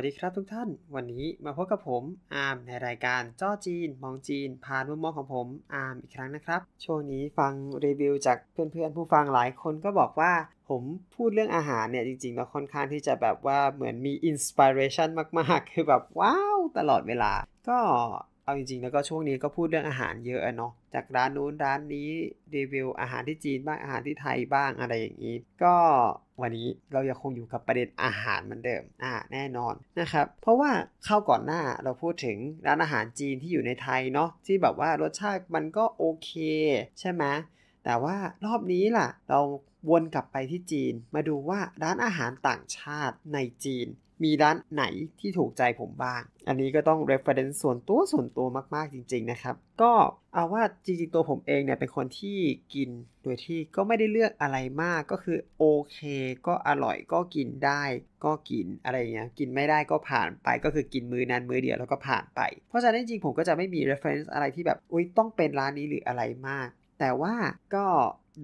วัสดีครับทุกท่าน วันนี้มาพบกับผมอาร์มในรายการจ้อจีนมองจีนผ่านมุมมองของผมอาร์มอีกครั้งนะครับช่วงนี้ฟังรีวิว จากเพื่อนๆผู้ฟังหลายคนก็บอกว่า ผมพูดเรื่องอาหารเนี่ยจริงๆแล้วค่อนข้างที่จะแบบว่าเหมือนมีอินสปิเรชันมากๆ คือแบบว้าวตลอดเวลา ก็เอาจริงๆ แล้วก็ช่วงนี้ก็พูดเรื่องอาหารเยอะเนาะจากร้านนู้นร้านนี้รีวิวอาหารที่จีนบ้าง อาหารที่ไทยบ้างอะไรอย่างนี้ก็วันนี้เรายังคงอยู่กับประเด็นอาหารเหมือนเดิม อ่าแน่นอนนะครับ เพราะว่าเข้าก่อนหน้าเราพูดถึงร้านอาหารจีนที่อยู่ในไทยเนาะ ที่แบบว่ารสชาติมันก็โอเค ใช่ไหม แต่ว่ารอบนี้ล่ะ เราวนกลับไปที่จีน มาดูว่าร้านอาหารต่างชาติในจีนมีร้านไหนที่ถูกใจผมบ้าง อันนี้ก็ต้อง reference ส่วนตัวส่วนตัวมากๆจริงๆนะครับ ก็เอาว่าจริงๆตัวผมเองเนี่ยเป็นคนที่กินโดยที่ก็ไม่ได้เลือกอะไรมาก ก็คือโอเค ก็อร่อยก็กินได้ก็กินอะไรเงี้ย กินไม่ได้ก็ผ่านไปก็คือกินมือนั้นมือเดียวแล้วก็ผ่านไป เพราะฉะนั้นจริงๆผมก็จะไม่มี reference อะไรที่แบบอุ้ยต้องเป็นร้านนี้หรืออะไรมาก แต่ว่าก็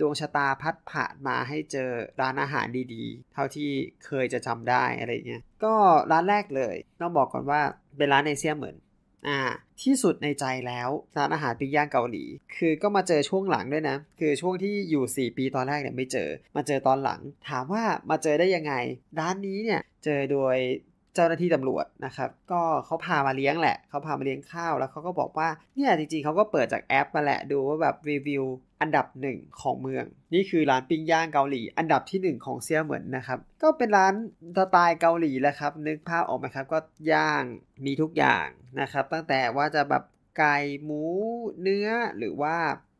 ดวงชะตาพัดผ่านมาให้เจอร้านอาหารดีๆ เท่าที่เคยจะจำได้อะไรเงี้ย ก็ร้านแรกเลยต้องบอกก่อนว่าเป็นร้านในเซียเหมือน อ่าที่สุดในใจแล้ว ร้านอาหารปิ้งย่างเกาหลี คือก็มาเจอช่วงหลังด้วยนะคือช่วงที่อยู่ 4 ปีตอนแรกเนี่ยไม่เจอมาเจอตอนหลัง ถามว่ามาเจอได้ยังไง ร้านนี้เนี่ยเจอโดยเจ้าหน้าที่ตำรวจนะครับก็เขาพามาเลี้ยงแหละเขาพามาเลี้ยงข้าวแล้วเขาก็บอกว่าเนี่ยจริงๆเขาก็เปิดจากแอปมาแหละดูว่าแบบรีวิว อันดับหนึ่งของเมือง นี่คือร้านปิ้งย่างเกาหลีอันดับที่ 1 ของเซียเหมือนนะครับก็เป็นร้านสไตล์เกาหลีแหละครับ นึกภาพออกไหมครับก็ย่างมีทุกอย่างนะครับตั้งแต่ว่าจะแบบไก่หมูเนื้อหรือว่า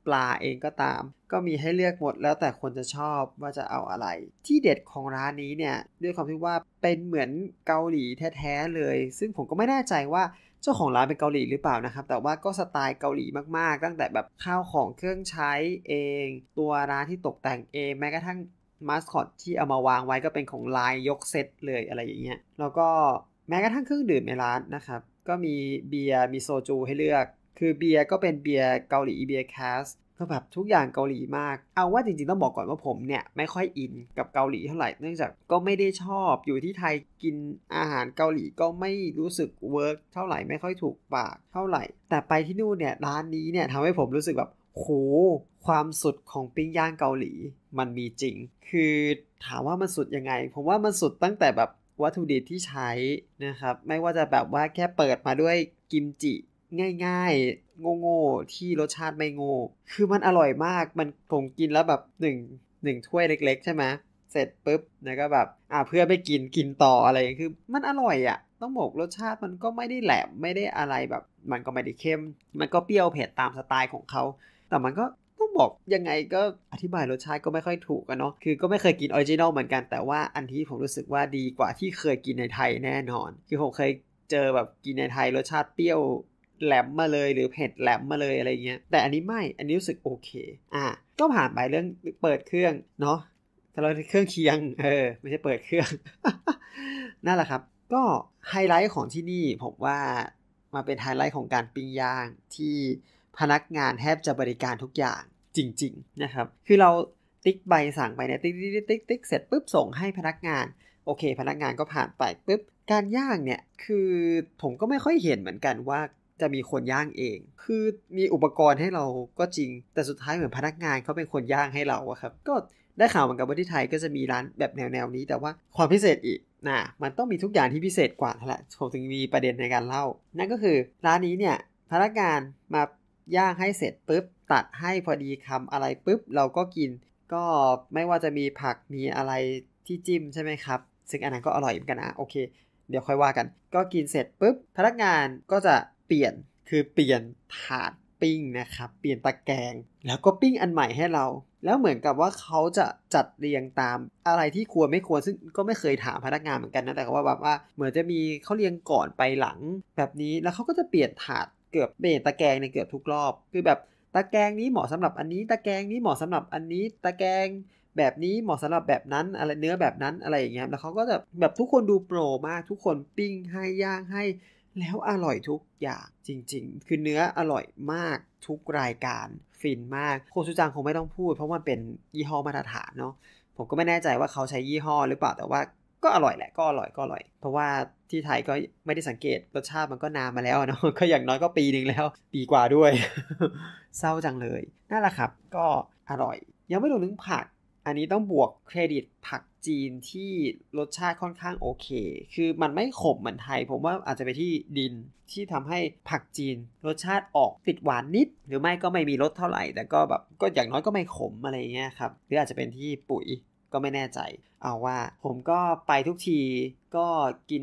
ปลาเองก็ตาม ก็มีให้เลือกหมด แล้วแต่คนจะชอบว่าจะเอาอะไร ที่เด็ดของร้านนี้เนี่ยด้วยความที่ว่าเป็นเหมือนเกาหลีแท้ๆเลย ซึ่งผมก็ไม่แน่ใจว่าเจ้าของร้านเป็นเกาหลีหรือเปล่านะครับ แต่ว่าก็สไตล์เกาหลีมากๆ ตั้งแต่แบบข้าวของเครื่องใช้เอง ตัวร้านที่ตกแต่งเอง แม้กระทั่งมาสคอตที่เอามาวางไว้ก็เป็นของลายยกเซตเลยอะไรอย่างเงี้ย แล้วก็แม้กระทั่งเครื่องดื่มในร้านนะครับก็มีเบียร์มีโซจูให้เลือกคือเบียร์ก็เป็นเบียร์เกาหลีเบียร์แคสก็แบบทุกอย่างเกาหลีมากเอาว่าจริง ๆ ต้องบอกก่อนว่าผมเนี่ยไม่ค่อยอินกับเกาหลีเท่าไหร่เนื่องจากก็ไม่ได้ชอบอยู่ที่ไทยกินอาหารเกาหลี ก็ไม่รู้สึกเวิร์กเท่าไหร่ไม่ค่อยถูกปากเท่าไหร่ แต่ไปที่นู่นเนี่ยร้านนี้เนี่ยทำให้ผมรู้สึกแบบโหความสุดของปิ้งย่างเกาหลีมันมีจริง คือถามว่ามันสุดยังไง ผมว่ามันสุดตั้งแต่แบบวัตถุดิบที่ใช้นะครับไม่ว่าจะแบบว่าแค่เปิดมาด้วยกิมจิง่ายๆโง่ๆที่รสชาติไม่โง่ คือมันอร่อยมาก มันผมกินแล้วแบบหนึ่งหนึ่งถ้วยเล็กๆ ใช่ไหมเสร็จปุ๊บนะก็แบบอ่าเพื่อไปกินกินต่ออะไรคือมันอร่อยอะ่ะต้องบอกรสชาติมันก็ไม่ได้แหลมไม่ได้อะไรแบบมันก็ไม่ได้เข้มมันก็เปรี้ยวเผ็ดตามสไตล์ของเขาแต่มันก็ต้องบอกยังไงก็อธิบายรสชาติก็ไม่ค่อยถูกกันเนาะคือก็ไม่เคยกินออริจินอลเหมือนกันแต่ว่าอันที่ผมรู้สึกว่าดีกว่าที่เคยกินในไทยแน่นอน คือผมเคยเจอแบบกินในไทยรสชาติเปรี้ยวแหลมมาเลยหรือเผ็ดแหลมมาเลยอะไรเงี้ยแต่อันนี้ไม่อันนี้รู้สึกโอเคอ่ะก็ผ่านไปเรื่องเปิดเครื่องเนาะแต่เราเครื่องเคียงเออไม่ใช่เปิดเครื่องนั่นแหละครับ ก็ไฮไลท์ของที่นี่ผมว่ามาเป็นไฮไลท์ของการปิ้งย่างที่พนักงานแทบจะบริการทุกอย่างจริง ๆนะครับ คือเราติ๊กใบสั่งไปเนี่ยติ๊กติ๊กติ๊กติ๊กเสร็จปุ๊บส่งให้พนักงานโอเค พนักงานก็ผ่านไปปุ๊บการย่างเนี่ยคือผมก็ไม่ค่อยเห็นเหมือนกันว่าจะมีคนย่างเอง คือ มีอุปกรณ์ให้เราก็จริง แต่สุดท้ายเหมือนพนักงานเขาเป็นคนย่างให้เราอะครับ ก็ได้ข่าวเหมือนกับว่าที่ไทยก็จะมีร้านแบบแนวแนวนี้ แต่ว่าความพิเศษอีกนะ มันต้องมีทุกอย่างที่พิเศษกว่าแหละผมถึงมีประเด็นในการเล่า นั่นก็คือร้านนี้เนี่ยพนักงานมาย่างให้เสร็จปุ๊บตัดให้พอดีคำอะไรปุ๊บเราก็กิน ก็ไม่ว่าจะมีผักมีอะไรที่จิ้มใช่ไหมครับ ซึ่งอันนั้นก็อร่อยเหมือนกันนะโอเคเดี๋ยวค่อยว่ากัน ก็กินเสร็จปุ๊บพนักงานก็จะเปลี่ยนคือเปลี่ยนถาดปิ้งนะครับ เปลี่ยนตะแกรงแล้วก็ปิ้งอันใหม่ให้เรา แล้วเหมือนกับว่าเขาจะจัดเรียงตาม อะไรที่ควรไม่ควรซึ่งก็ไม่เคยถามพนักงานเหมือนกันนะแต่ว่าแบบว่าเหมือนจะมีเขาเรียงก่อนไปหลัง แบบนี้แล้วเขาก็จะเปลี่ยนถาดเกือบเปลี่ยนตะแกรงในเกือบทุกรอบ คือแบบตะแกรงนี้เหมาะสำหรับอันนี้ ตะแกรงนี้เหมาะสำหรับอันนี้ ตะแกรงแบบนี้เหมาะสำหรับแบบนั้นอะไรเนื้อแบบนั้นอะไรอย่างเงี้ยแล้วเขาก็จะแบบทุกคนดูโปรมากทุกคนปิ้งให้ย่างให้แล้วอร่อยทุกอย่างจริง ๆ คือเนื้ออร่อยมากทุกรายการฟินมากโคชูจังคงไม่ต้องพูดเพราะมันเป็นยี่ห้อมาตรฐานเนาะผมก็ไม่แน่ใจว่าเขาใช้ยี่ห้อหรือเปล่าแต่ว่า ก็อร่อยแหละก็อร่อยก็อร่อย เพราะว่าที่ไทยก็ไม่ได้สังเกตรสชาติมันก็นานมาแล้วเนาะก็อย่างน้อยก็ปีหนึ่งแล้วปีกว่าด้วย เศร้าจังเลยนั่นแหละครับ ก็อร่อยยังไม่รู้นึงผักอันนี้ต้องบวกเครดิตผักจีนที่รสชาติค่อนข้างโอเค คือมันไม่ขมเหมือนไทย ผมว่าอาจจะไปที่ดินที่ทำให้ผักจีน รสชาติออกติดหวานนิด หรือไม่ก็ไม่มีรสเท่าไหร่ แต่ก็แบบก็อย่างน้อยก็ไม่ขมอะไรเงี้ยครับหรืออาจจะเป็นที่ปุ๋ยก็ไม่แน่ใจ เอาว่า ผมก็ไปทุกทีก็กิน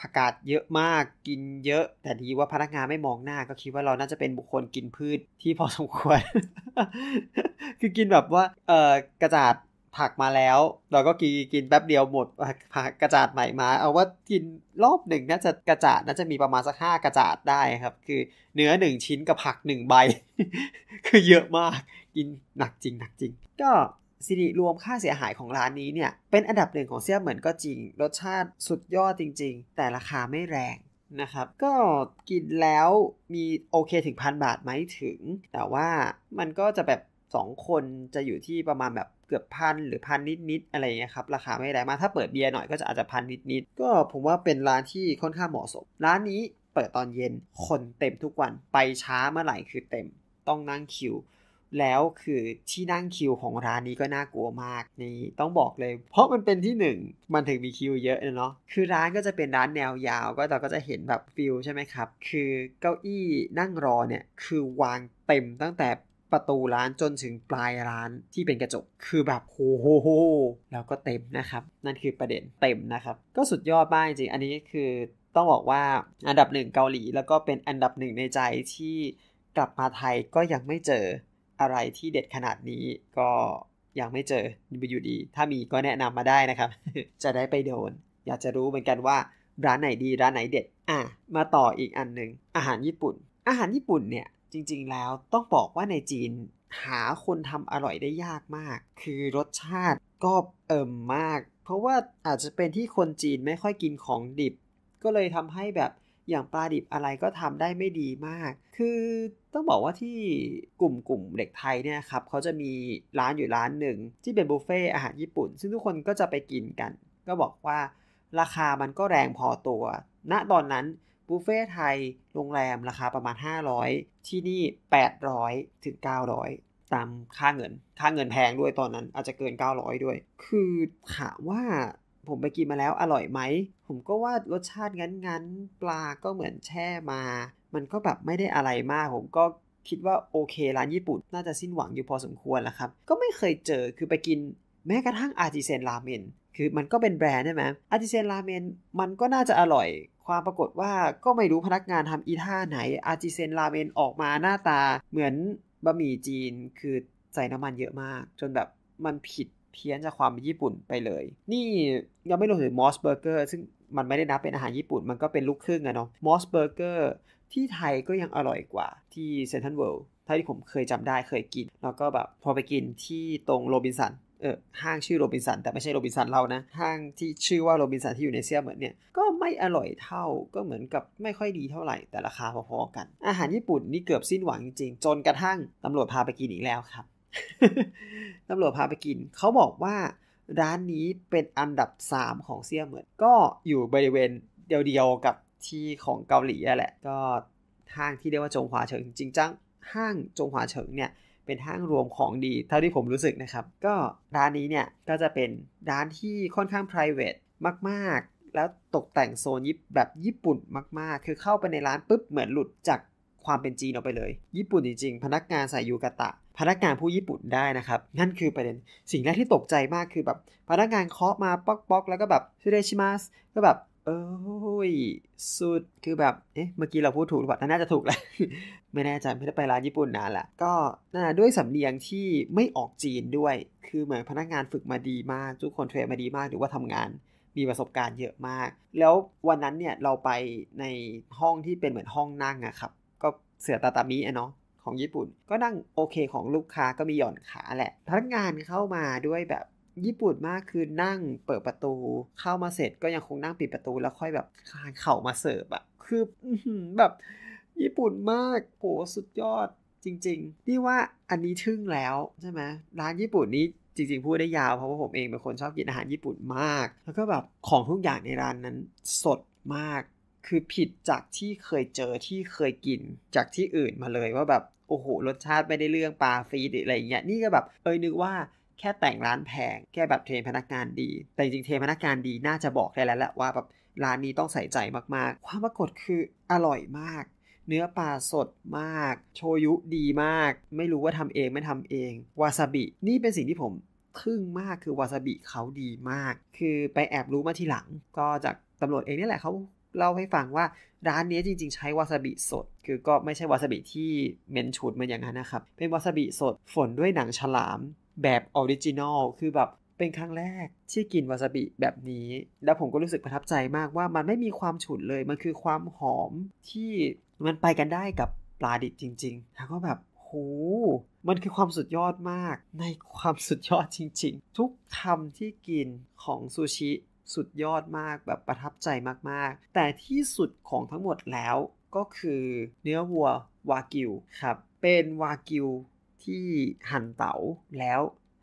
ผักกาดเยอะมากกินเยอะ แต่ดีว่าพนักงานไม่มองหน้าก็คิดว่าเราน่าจะเป็นบุคคลกินพืชที่พอสมควร คือกินแบบว่าเออกระจาดผักมาแล้วเราก็กินกินแป๊บเดียวหมดผักกระจาดใหม่มาเอาว่ากินรอบหนึ่งน่าจะกระจาดน่าจะมีประมาณสักห้ากระจาดได้ครับ คือเนื้อหนึ่งชิ้นกับผักหนึ่งใบคือเยอะมาก กินหนักจริงหนักจริง ก็สีดีรวมค่าเสียหายของร้านนี้เนี่ย เป็นอันดับหนึ่งของเซี่ยเหมือนก็จริง รสชาติสุดยอดจริงๆ แต่ราคาไม่แรงนะครับ ก็กินแล้วมีโอเคถึงพันบาทไหมถึง แต่ว่ามันก็จะแบบ 2 คนจะอยู่ที่ประมาณแบบเกือบพันหรือพันนิดๆอะไรเงี้ยครับราคาไม่แรงมากถ้าเปิดเบียร์หน่อยก็จะอาจจะพันนิดๆก็ผมว่าเป็นร้านที่ค่อนข้างเหมาะสม ร้านนี้เปิดตอนเย็นคนเต็มทุกวันไปช้าเมื่อไหร่คือเต็มต้องนั่งคิวแล้วคือที่นั่งคิวของร้านนี้ก็น่ากลัวมาก นี่ต้องบอกเลย เพราะมันเป็นที่ 1 มันถึงมีคิวเยอะเนาะคือร้านก็จะเป็นร้านแนวยาวก็เราก็จะเห็นแบบฟิลใช่ไหมครับคือเก้าอี้นั่งรอเนี่ยคือวางเต็มตั้งแต่ประตูร้านจนถึงปลายร้านที่เป็นกระจกคือแบบโหโหโหแล้วก็เต็มนะครับนั่นคือประเด็นเต็มนะครับก็สุดยอดมากจริงอันนี้คือต้องบอกว่าอันดับหนึ่งเกาหลี แล้วก็เป็นอันดับหนึ่งในใจที่กลับมาไทยก็ยังไม่เจออะไรที่เด็ดขนาดนี้ก็ยังไม่เจออยู่ดีถ้ามีก็แนะนำมาได้นะครับ จะได้ไปโดน อยากจะรู้เหมือนกันว่า ร้านไหนดีร้านไหนเด็ดอ่ะมาต่ออีกอันหนึ่งอาหารญี่ปุ่น อาหารญี่ปุ่นเนี่ย จริง ๆ แล้วต้องบอกว่าในจีนหาคนทำอร่อยได้ยากมาก คือรสชาติก็เอิ่มมาก เพราะว่าอาจจะเป็นที่คนจีนไม่ค่อยกินของดิบ ก็เลยทำให้แบบอย่างปลาดิบอะไรก็ทำได้ไม่ดีมาก คือต้องบอกว่าที่กลุ่มกลุ่มเด็กไทยเนี่ยครับเขาจะมีร้านอยู่ร้านหนึ่งที่เป็นบุฟเฟ่อาหารญี่ปุ่น ซึ่งทุกคนก็จะไปกินกัน ก็บอกว่า ราคามันก็แรงพอตัว ณตอนนั้นบุฟเฟ่ไทยโรงแรมราคาประมาณ500ที่นี่800ถึง900ตามค่าเงินค่าเงินแพงด้วยตอนนั้นอาจจะเกิน900ด้วยคือถามว่าผมไปกินมาแล้วอร่อยไหมผมก็ว่ารสชาติงั้นๆ ปลาก็เหมือนแช่มามันก็แบบไม่ได้อะไรมากผมก็คิดว่าโอเคร้านญี่ปุ่นน่าจะสิ้นหวังอยู่พอสมควรแล้วครับ ก็ไม่เคยเจอคือไปกินแม้กระทั่งอาจิเซนราเมนคือมันก็เป็นแบรนด์ใช่ไหมอาจิเซนราเมนมันก็น่าจะอร่อย ความปรากฏว่าก็ไม่รู้พนักงานทำอีท่าไหนอาจิเซนราเมนออกมาหน้าตาเหมือนบะหมี่จีนคือใส่น้ำมันเยอะมาก จนแบบมันผิดเพี้ยนจากความญี่ปุ่นไปเลย นี่ยังไม่รวมถึงมอสเบอร์เกอร์ซึ่งมันไม่ได้นับเป็นอาหารญี่ปุ่น มันก็เป็นลูกครึ่งอะเนาะมอสเบอร์เกอร์ที่ไทยก็ยังอร่อยกว่าที่เซนทันเวิลด์ท่าที่ผมเคยจำได้เคยกิน แล้วก็แบบ พอไปกินที่ตรงโรบินสันเออห้างชื่อโรบินสัน แต่ไม่ใช่โรบินสันเรานะห้างที่ชื่อว่าโรบินสันที่อยู่ในเซียเหมือนเนี่ยก็ไม่อร่อยเท่าก็เหมือนกับไม่ค่อยดีเท่าไหร่ แต่ราคาพอๆกัน อาหารญี่ปุ่นนี่เกือบสิ้นหวังจริงๆจนกระทั่งตำรวจพาไปกินอีกแล้วครับตำรวจพาไปกินเขาบอกว่าร้านนี้เป็นอันดับ 3 ของเซียเหมือน ก็อยู่บริเวณเดียวๆกับที่ ของเกาหลีแหละก็ห้างที่เรียกว่า จงหวาเฉิง จริงจัง ห้างจงหวาเฉิงเนี่ยเป็นห้างรวมของดี เท่าที่ผมรู้สึกนะครับ ก็ร้านนี้เนี่ยก็จะเป็นร้านที่ค่อนข้าง p r i v a t e มากๆ แล้วตกแต่งโซนยิป แบบญี่ปุ่นมาก ๆ คือเข้าไปในร้านปุ๊บเหมือนหลุดจากความเป็นจีนออกไปเลย ญี่ปุ่นจริง ๆพนักงานใส่ยูกะตะ พนักงานผู้ญี่ปุ่นได้นะครับนั่นคือประเด็นสิ่งแรกที่ตกใจมากคือแบบพนักงานเคาะมาป๊อกๆ แล้วก็แบบซูเดชิมัสก็แบบอ้ยสุด คือแบบเอ๊ะเมื่อกี้เราพูดถูกหรือเปล่า น่าจะถูกแหละไม่แน่ใจไม่ได้ไปร้านญี่ปุ่นนานละก็ น่า ด้วยสำเนียงที่ไม่ออกจีนด้วย คือเหมือนพนักงานฝึกมาดีมาก ทุกคนเทรนมาดีมากหรือว่าทำงาน มีประสบการณ์เยอะมาก แล้ววันนั้นเนี่ย เราไปในห้องที่เป็นเหมือนห้องนั่งอะครับก็เสือตาตามิอะเนาะของญี่ปุ่น ก็นั่งโอเคของลูกค้าก็มีหย่อนขาแหละ พนักงานเข้ามาด้วยแบบญี่ปุ่นมากคือนั่งเปิดประตู เข้ามาเสร็จก็ยังคงนั่งปิดประตู แล้วค่อยแบบคานเข่ามาเสิร์ฟอะคือแบบ ญี่ปุ่นมากโหสุดยอดจริงๆนี่ว่าอันนี้ทึ่งแล้วใช่ไหมร้านญี่ปุ่นนี้จริงๆพูดได้ยาวเพราะว่าผมเองเป็นคนชอบกินอาหารญี่ปุ่นมาก แล้วก็แบบของทุกอย่างในร้านนั้น สดมาก คือผิดจากที่เคยเจอที่เคยกิน จากที่อื่นมาเลย ว่าแบบโอ้โหรสชาติไม่ได้เรื่องปลาฟรีไรอยะไรเงี้ยนี่ก็แบบเอ้ยนึกว่าแค่แต่งร้านแพงแค่แบบเทรนพนักงานดี แต่จริงเทรนพนักงานดีน่าจะบอกได้แล้วแหละว่าแบบร้านนี้ต้องใส่ใจมากๆ ความปรากฏคืออร่อยมาก เนื้อปลาสดมาก โชยุดีมาก ไม่รู้ว่าทำเองไม่ทำเองวาซาบินี่เป็นสิ่งที่ผมทึ่งมากคือวาซาบิเขาดีมาก คือไปแอบรู้มาทีหลัง ก็จากตำรวจเองนี่แหละเขาเล่าให้ฟังว่า ร้านนี้จริง ๆ ใช้วาซาบิสด คือก็ไม่ใช่วาซาบิที่เมนชูดมาอย่างนั้นนะครับเป็นวาซาบิสดฝนด้วยหนังฉลามแบบออริจินอลคือแบบเป็นครั้งแรกที่กินวาซาบิแบบนี้ แล้วผมก็รู้สึกประทับใจมากว่ามันไม่มีความฉุนเลยมันคือความหอมที่มันไปกันได้กับปลาดิบจริงๆแล้วก็แบบโหมันคือความสุดยอดมาก ในความสุดยอดจริง ๆทุกคำที่กินของซูชิสุดยอดมากแบบประทับใจมาก ๆ แต่ที่สุดของทั้งหมดแล้วก็คือเนื้อวัววากิวครับเป็นวากิวที่หั่นเต๋าแล้ว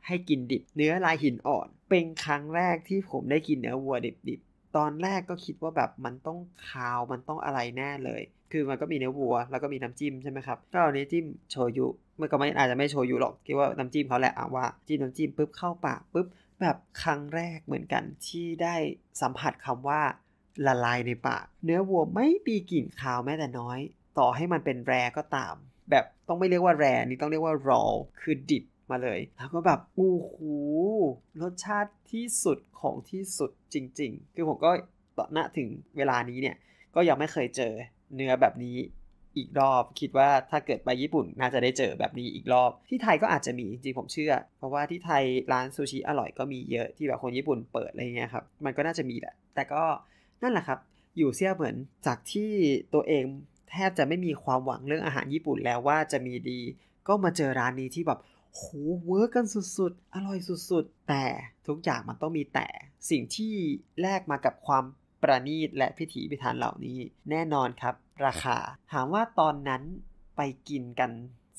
ให้กินดิบเนื้อลายหินอ่อน เป็นครั้งแรกที่ผมได้กินเนื้อวัวดิบๆ ตอนแรกก็คิดว่าแบบมันต้องคาวมันต้องอะไรแน่เลย คือมันก็มีเนื้อวัวแล้วก็มีน้ำจิ้มใช่ไหมครับก็เอาเนื้อจิ้มโชยุมันก็ไม่อาจจะไม่โชยุหรอกคิดว่าน้ำจิ้มเขาแหละอ่ะว่าจิ้มน้ำจิ้มปุ๊บเข้าปากปุ๊บแบบครั้งแรกเหมือนกัน ที่ได้สัมผัสคำว่า ละลายในปากเนื้อวัวไม่มีกลิ่นคาวแม้แต่น้อย ต่อให้มันเป็นแรก็ตามแบบต้องไม่เรียกว่าแรนี่ต้องเรียกว่ารอคือดิบมาเลยแล้วก็แบบอู้หูรสชาติที่สุดของที่สุดจริงๆ คือผมก็ตอนถึงเวลานี้เนี่ยก็ยังไม่เคยเจอเนื้อแบบนี้อีกรอบคิดว่าถ้าเกิดไปญี่ปุ่นน่าจะได้เจอแบบนี้อีกรอบ ที่ไทยก็อาจจะมีจริงผมเชื่อ เพราะว่าที่ไทยร้านซูชิอร่อยก็มีเยอะที่แบบคนญี่ปุ่นเปิดอะไรเงี้ยครับมันก็น่าจะมีแหละแต่ก็นั่นแหละครับ อยู่เสียเหมือนจากที่ตัวเองแทบจะไม่มีความหวังเรื่องอาหารญี่ปุ่นแล้วว่าจะมีดี ก็มาเจอร้านนี้ที่แบบโหเวิร์กกันสุดๆ อร่อยสุดๆ แต่ ทุกอย่างมันต้องมีแต่ สิ่งที่แลกมากับความประณีตและพิถีพิถันเหล่านี้แน่นอนครับ ราคา ถามว่าตอนนั้นไปกินกัน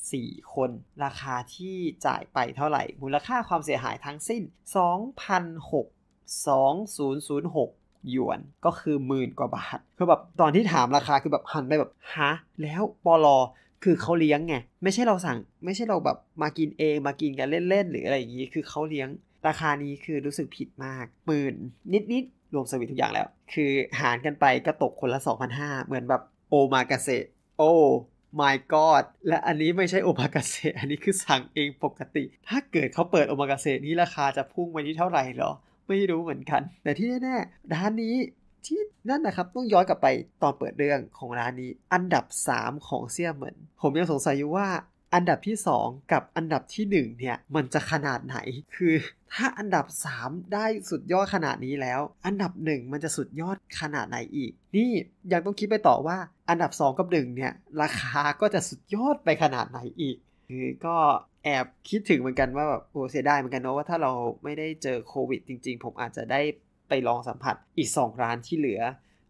4 คน ราคาที่จ่ายไปเท่าไหร่ มูลค่าความเสียหายทั้งสิ้น2,006 2006หยวนก็คือ หมื่นกว่าบาท คือแบบตอนที่ถามราคาคือแบบหันไปแบบฮะแล้ว ปลอคือเขาเลี้ยงไงไม่ใช่เราสั่งไม่ใช่เราแบบมากินเอง มากินกันเล่นๆ หรืออะไรอย่างนี้ คือเขาเลี้ยง ราคานี้คือรู้สึกผิดมากหมื่นนิดๆรวมสวิตทุกอย่างแล้ว คือหารกันไปก็ตกคนละ 2,500 เหมือนแบบโอมากาเซโอ my god และอันนี้ไม่ใช่โอมากาเซอันนี้คือสั่งเองปกติ ถ้าเกิดเขาเปิดโอมากาเซนี้ราคาจะพุ่งไปที่เท่าไหร่หรอไม่รู้เหมือนกัน แต่ที่แน่ๆร้านนี้ที่นั่นนะครับต้องย้อนกลับไปตอนเปิดเรื่องของร้านนี้อันดับ 3 ของเซียเหมือน ผมยังสงสัยอยู่ว่าอันดับที่ 2 กับอันดับที่ 1เนี่ยมันจะขนาดไหนคือ ถ้าอันดับ 3 ได้สุดยอดขนาดนี้แล้ว อันดับ 1 มันจะสุดยอดขนาดไหนอีก นี่ยังต้องคิดไปต่อว่าอันดับ 2 กับ1เนี่ยราคาก็จะสุดยอดไปขนาดไหนอีกคือก็แอบคิดถึงเหมือนกันว่าแบบโอ้เสียดายเหมือนกันเนาะว่าถ้าเราไม่ได้เจอโควิดจริง ๆ ผมอาจจะได้ไปลองสัมผัสอีก 2 ร้านที่เหลือ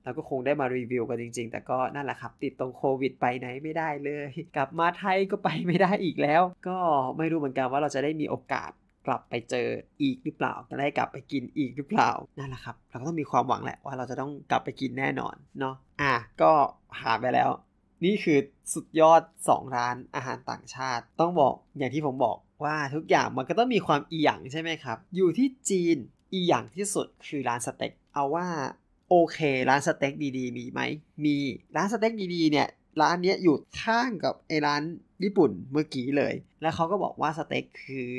เราก็คงได้มารีวิวกันจริง ๆ แต่ก็นั่นแหละครับ ติดตรงโควิด ไปไหนไม่ได้เลย กลับมาไทยก็ไปไม่ได้อีกแล้วก็ไม่รู้เหมือนกันว่าเราจะได้มีโอกาสกลับไปเจออีกหรือเปล่าจะได้กลับไปกินอีกหรือเปล่านั่นแหละครับ เราก็ต้องมีความหวังแหละว่าเราจะต้องกลับไปกินแน่นอนเนาะอ่ะก็หาไปแล้วนี่คือสุดยอด 2 ร้านอาหารต่างชาติ ต้องบอกอย่างที่ผมบอกว่าทุกอย่างมันก็ต้องมีความอีหยังใช่ไหมครับ อยู่ที่จีนอีหยังที่สุดคือร้านสเต็กเอาว่าโอเคร้านสเต็กดีๆมีไหมมีร้านสเต็กดีๆเนี่ยร้านนี้อยู่ข้างกับไอร้านญี่ปุ่นเมื่อกี้เลย แล้วเขาก็บอกว่าสเต็กคือ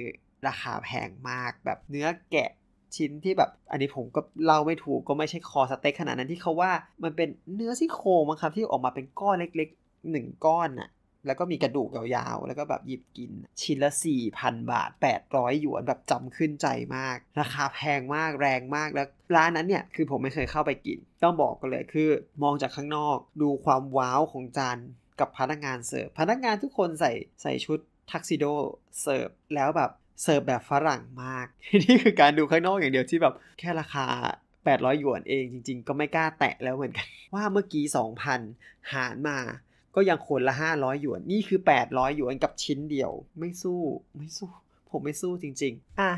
ราคาแพงมากแบบเนื้อแกะชิ้นที่แบบอันนี้ผมก็เล่าไม่ถูกก็ไม่ใช่คอสเต็กขนาดนั้นที่เขาว่ามันเป็นเนื้อซี่โครงมั้งครับที่ออกมาเป็นก้อนเล็กๆหนึ่งก้อนน่ะแล้วก็มีกระดูกยาวๆ แล้วก็แบบหยิบกิน ชิ้นละ4,000 บาท 800หยวนแบบจำขึ้นใจมาก ราคาแพงมากแรงมากแล้วร้านนั้นเนี่ยคือผมไม่เคยเข้าไปกิน ต้องบอกกันเลยคือ มองจากข้างนอกดูความว้าวของจานกับพนักงานเสิร์ฟพนักงานทุกคนใส่ใส่ชุดทักซิโดเสิร์ฟแล้วแบบเสิร์ฟแบบฝรั่งมาก นี่คือการดูข้างนอกอย่างเดียวที่แบบ แค่ราคา 800 หยวนเองจริง ๆ ก็ไม่กล้าแตะแล้วเหมือนกัน ว่าเมื่อกี้ 2,000 หารมา ก็ยังคนละ 500 หยวน นี่คือ 800 หยวนกับชิ้นเดียว ไม่สู้ ไม่สู้ ผมไม่สู้จริงๆอ่ะ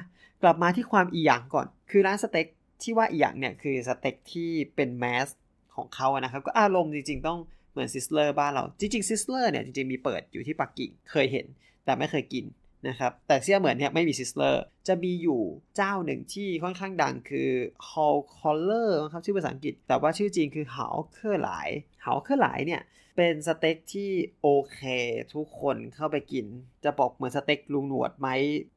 กลับมาที่ความอีหยังก่อน คือร้านสเต็กที่ว่าอีหยังเนี่ยคือสเต็กที่เป็นแมสของเขาอะนะครับ ก็อารมณ์จริงๆ ต้องเหมือนซิสเลอร์บ้านเรา จริงๆ ซิสเลอร์เนี่ยจริงๆ มีเปิดอยู่ที่ปักกิ่ง เคยเห็น แต่ไม่เคยกินนะครับแต่เสี่ยเหมือนเนี่ยไม่มีซิสเลอร์ จะมีอยู่เจ้าหนึ่งที่ค่อนข้างดังคือ Hall Collar ครับชื่อภาษาอังกฤษ แต่ว่าชื่อจริงคือหาวเคอร์หลายหาวเคอร์หลายเนี่ยเป็นสเต็กที่โอเคทุกคนเข้าไปกิน จะบอกเหมือนสเต็กลุงหนวดไหม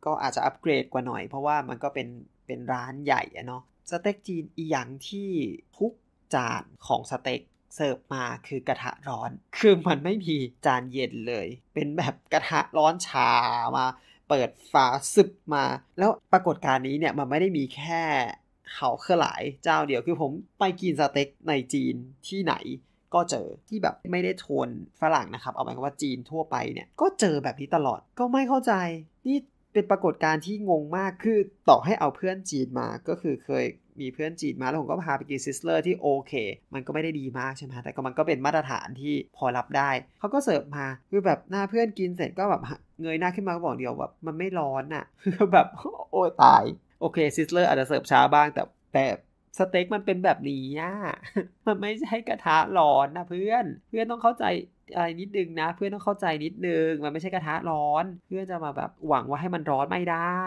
ก็อาจจะอัปเกรดกว่าหน่อยเพราะว่ามันก็เป็น เป็นร้านใหญ่อะเนาะสเต็กจีนอีหยังที่ทุกจานของสเต็กเสิร์ฟมาคือกระทะร้อนคือมันไม่มีจานเย็นเลย เป็นแบบกระทะร้อนชามา เปิดฝาซึบมา แล้วปรากฏการณ์นี้เนี่ยมันไม่ได้มีแค่เขาเครือหลายเจ้าเดียวคือผมไปกินสเต็กในจีนที่ไหน ก็เจอที่แบบไม่ได้โทนฝรั่งนะครับเอาหมายความว่าจีนทั่วไปเนี่ยก็เจอแบบนี้ตลอดก็ไม่เข้าใจ นี่เป็นปรากฏการณ์ที่งงมากคือต่อให้เอาเพื่อนจีนมาก็คือเคยมีเพื่อนจีนมาแล้วผมก็พาไปกินซิสเลอร์ที่โอเค มันก็ไม่ได้ดีมากใช่ไหมแต่ก็มันก็เป็นมาตรฐานที่พอรับได้ เขาก็เสิร์ฟมาคือแบบ หน้าเพื่อนกินเสร็จ ก็แบบ เงยหน้าขึ้นมาก็บอกเดียวแบบมันไม่ร้อนอะ่ะแบบโอ้ ตายโอเคซิสเลอร์อาจจะเสิร์ฟช้าบ้าง แต่แต่สเต็กมันเป็นแบบนี้อ่ะ มันไม่ใช่กระทะร้อนนะเพื่อนเพื่อนต้องเข้าใจอะไรนิดนึงนะ เพื่อนต้องเข้าใจนิดนึง มันไม่ใช่กระทะร้อน เพื่อนจะมาแบบหวังว่าให้มันร้อนไม่ได้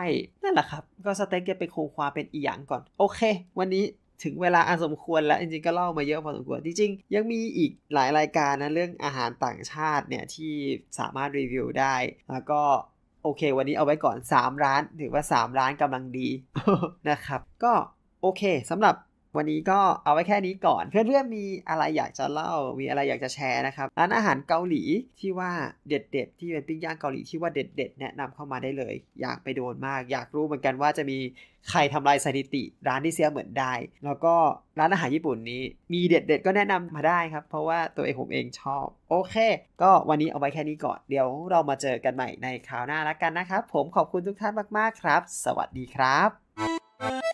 นั่นแหละครับก็สเต็กจะเป็นโครงความเป็นอีหยังก่อน โอเค วันนี้ถึงเวลาอันสมควรแล้ว จริงๆก็เล่ามาเยอะพอสมควร จริงๆ ยังมีอีกหลายรายการนะ เรื่องอาหารต่างชาติเนี่ย ที่สามารถรีวิวได้ แล้วก็โอเค วันนี้เอาไว้ก่อน 3 ร้านถือว่า 3 ร้านกำลังดีนะครับ ก็โอเคสำหรับวันนี้ก็เอาไว้แค่นี้ก่อนเพื่อนๆมีอะไรอยากจะเล่ามีอะไรอยากจะแชร์นะครับร้านอาหารเกาหลีที่ว่าเด็ด ๆ ที่เป็นปิ้งย่างเกาหลีที่ว่าเด็ด ๆ แนะนำเข้ามาได้เลย อยากไปโดนมาก อยากรู้เหมือนกันว่าจะมีใครทำลายสถิติร้านที่เสียเหมือนได้ แล้วก็ร้านอาหารญี่ปุ่นนี้มีเด็ด ๆ ก็แนะนำมาได้ครับเพราะว่าตัวเองผมเองชอบ โอเค ก็วันนี้เอาไว้แค่นี้ก่อนเดี๋ยวเรามาเจอกันใหม่ในคราวหน้าแล้วกันนะครับ ผมขอบคุณทุกท่านมากๆครับ สวัสดีครับ